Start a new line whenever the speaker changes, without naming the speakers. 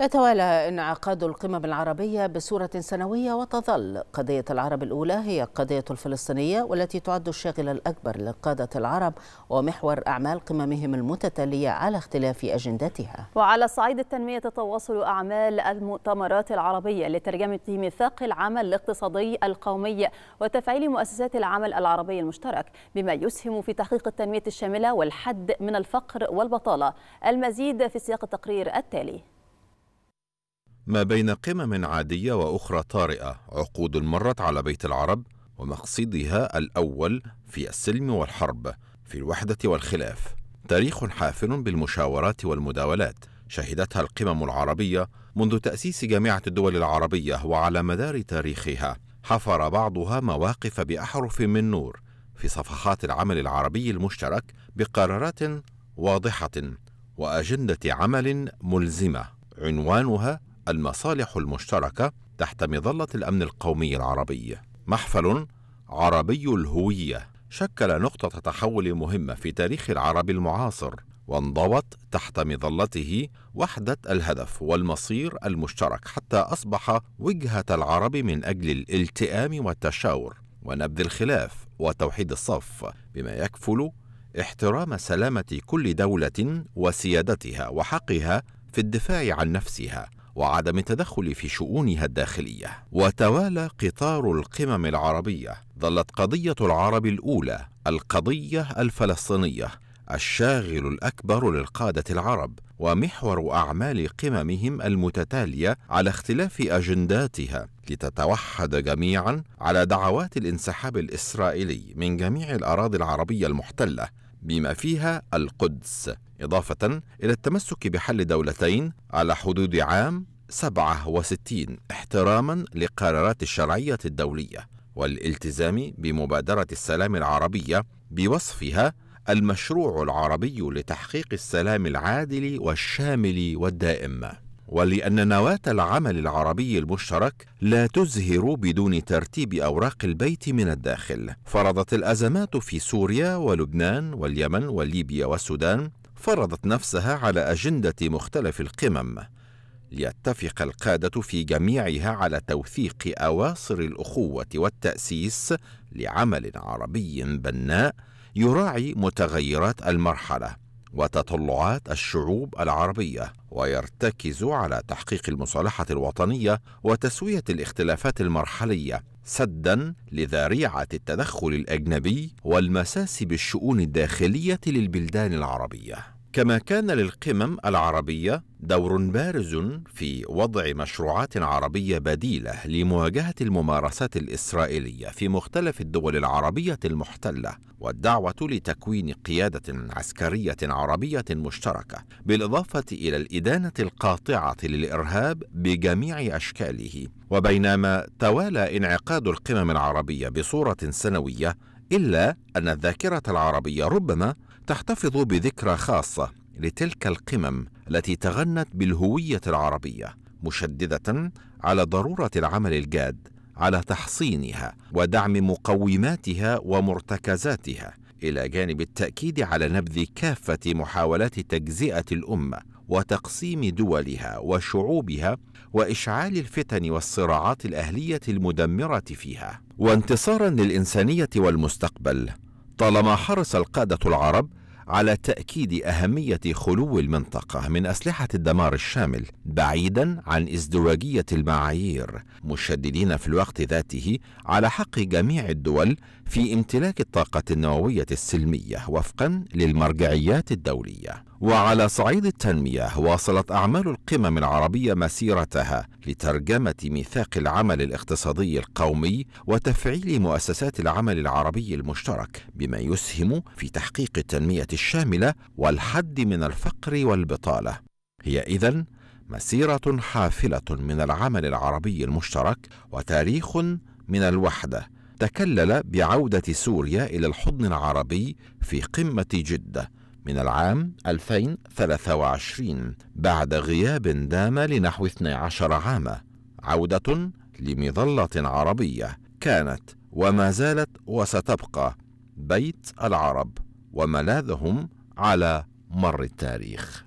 يتوالى انعقاد القمم العربية بصورة سنوية وتظل قضية العرب الأولى هي القضية الفلسطينية والتي تعد الشاغل الأكبر لقادة العرب ومحور أعمال قممهم المتتالية على اختلاف أجندتها وعلى صعيد التنمية تتواصل أعمال المؤتمرات العربية لترجمة ميثاق العمل الاقتصادي القومي وتفعيل مؤسسات العمل العربي المشترك بما يسهم في تحقيق التنمية الشاملة والحد من الفقر والبطالة المزيد في سياق التقرير التالي ما بين قمم عادية وأخرى طارئة عقود مرت على بيت العرب ومقصدها الأول في السلم والحرب في الوحدة والخلاف تاريخ حافل بالمشاورات والمداولات شهدتها القمم العربية منذ تأسيس جامعة الدول العربية وعلى مدار تاريخها حفر بعضها مواقف بأحرف من نور في صفحات العمل العربي المشترك بقرارات واضحة وأجندة عمل ملزمة عنوانها المصالح المشتركة تحت مظلة الأمن القومي العربي محفل عربي الهوية شكل نقطة تحول مهمة في تاريخ العرب المعاصر وانضوت تحت مظلته وحدة الهدف والمصير المشترك حتى أصبح وجهة العرب من أجل الالتئام والتشاور ونبذ الخلاف وتوحيد الصف بما يكفل احترام سلامة كل دولة وسيادتها وحقها في الدفاع عن نفسها وعدم التدخل في شؤونها الداخليه وتوالى قطار القمم العربيه ظلت قضيه العرب الاولى القضيه الفلسطينيه الشاغل الاكبر للقاده العرب ومحور اعمال قممهم المتتاليه على اختلاف اجنداتها لتتوحد جميعا على دعوات الانسحاب الاسرائيلي من جميع الاراضي العربيه المحتله بما فيها القدس إضافة إلى التمسك بحل دولتين على حدود عام 67 احتراما لقرارات الشرعية الدولية والالتزام بمبادرة السلام العربية بوصفها المشروع العربي لتحقيق السلام العادل والشامل والدائم ولأن نواة العمل العربي المشترك لا تزهر بدون ترتيب أوراق البيت من الداخل فرضت الأزمات في سوريا ولبنان واليمن وليبيا والسودان فرضت نفسها على أجندة مختلف القمم ليتفق القادة في جميعها على توثيق أواصر الأخوة والتأسيس لعمل عربي بناء يراعي متغيرات المرحله وتطلعات الشعوب العربيه ويرتكز على تحقيق المصالحه الوطنيه وتسويه الاختلافات المرحليه سدا لذريعه التدخل الاجنبي والمساس بالشؤون الداخليه للبلدان العربيه كما كان للقمم العربيه دور بارز في وضع مشروعات عربيه بديله لمواجهه الممارسات الاسرائيليه في مختلف الدول العربيه المحتله والدعوه لتكوين قياده عسكريه عربيه مشتركه بالاضافه الى الادانه القاطعه للارهاب بجميع اشكاله وبينما توالى انعقاد القمم العربيه بصوره سنويه الا ان الذاكره العربيه ربما تحتفظ بذكرى خاصة لتلك القمم التي تغنت بالهوية العربية مشددة على ضرورة العمل الجاد على تحصينها ودعم مقوماتها ومرتكزاتها الى جانب التاكيد على نبذ كافه محاولات تجزئه الامه وتقسيم دولها وشعوبها واشعال الفتن والصراعات الاهليه المدمره فيها وانتصارا للانسانيه والمستقبل طالما حرص القادة العرب على تأكيد أهمية خلو المنطقة من أسلحة الدمار الشامل بعيدا عن ازدواجية المعايير مشددين في الوقت ذاته على حق جميع الدول في امتلاك الطاقة النووية السلمية وفقا للمرجعيات الدولية وعلى صعيد التنمية واصلت أعمال القمم العربية مسيرتها لترجمة ميثاق العمل الاقتصادي القومي وتفعيل مؤسسات العمل العربي المشترك بما يسهم في تحقيق التنمية الشاملة والحد من الفقر والبطالة. هي إذن مسيرة حافلة من العمل العربي المشترك وتاريخ من الوحدة تكلل بعودة سوريا إلى الحضن العربي في قمة جدة من العام 2023 بعد غياب دام لنحو 12 عاما عودة لمظلة عربية كانت وما زالت وستبقى بيت العرب وملاذهم على مر التاريخ